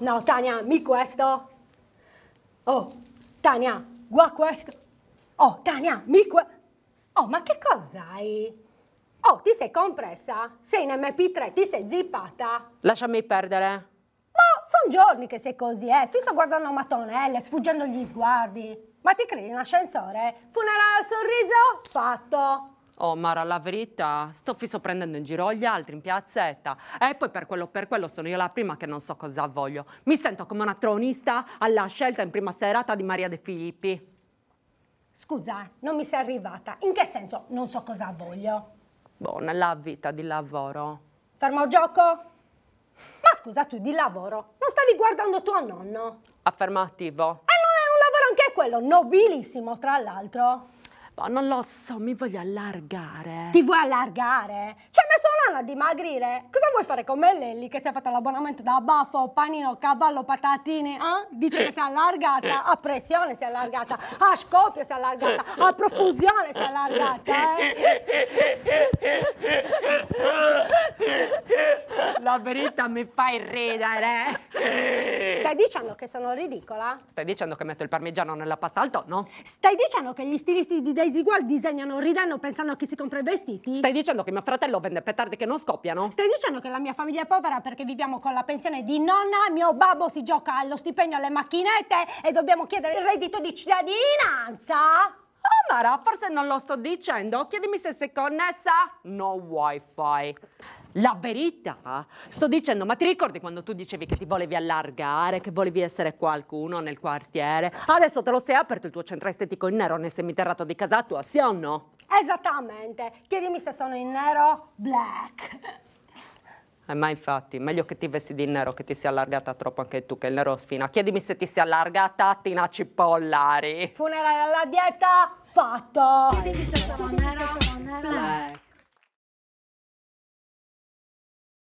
No, Tania, mi questo. Oh, Tania, gua questo. Oh, Tania, mi questo. Oh, ma che cos'hai? Oh, ti sei compressa? Sei in MP3, ti sei zippata? Lasciami perdere. Ma sono giorni che sei così, eh. Fisso guardando mattonelle, sfuggendo gli sguardi. Ma ti credi un ascensore? Funerale al sorriso? Fatto. Oh Mara, la verità, sto, fisso prendendo in giro gli altri in piazzetta. E poi per quello, per quello sono io la prima che non so cosa voglio. Mi sento come una tronista alla scelta in prima serata di Maria De Filippi. Scusa, eh, non mi sei arrivata. In che senso non so cosa voglio? Boh, nella vita di lavoro. Fermo gioco? Ma scusa, tu di lavoro non stavi guardando tuo nonno? Affermativo. E eh, non è un lavoro anche quello, nobilissimo tra l'altro. Ma non lo so, mi voglio allargare. Ti vuoi allargare? Ci cioè, hai messo un anno a dimagrire? Cosa vuoi fare con me, Lelli, che si è fatta l'abbonamento da baffo, panino, cavallo, patatine? Eh? Dice che si è allargata, a pressione si è allargata, a scoppio si è allargata, a profusione si è allargata. Eh? la mi fai ridere. Stai dicendo che sono ridicola? Stai dicendo che metto il parmigiano nella pasta al tonno? Stai dicendo che gli stilisti di Daisy Wall disegnano ridendo pensando a chi si compra i vestiti? Stai dicendo che mio fratello vende petardi che non scoppiano? Stai dicendo che la mia famiglia è povera perché viviamo con la pensione di nonna, mio babbo si gioca allo stipendio alle macchinette e dobbiamo chiedere il reddito di cittadinanza? Mara, forse non lo sto dicendo. Chiedimi se sei connessa. No wifi. La verità, sto dicendo, ma ti ricordi quando tu dicevi che ti volevi allargare, che volevi essere qualcuno nel quartiere? Adesso te lo sei aperto il tuo centro estetico in nero nel semiterrato di casa tua, sì o no? Esattamente, chiedimi se sono in nero black. Eh, ma infatti, meglio che ti vesti di nero che ti sia allargata troppo anche tu, che il nero sfina. Chiedimi se ti sia allargata Tina Cipollari. Funerale alla dieta fatto! Chiedimi se sono nero.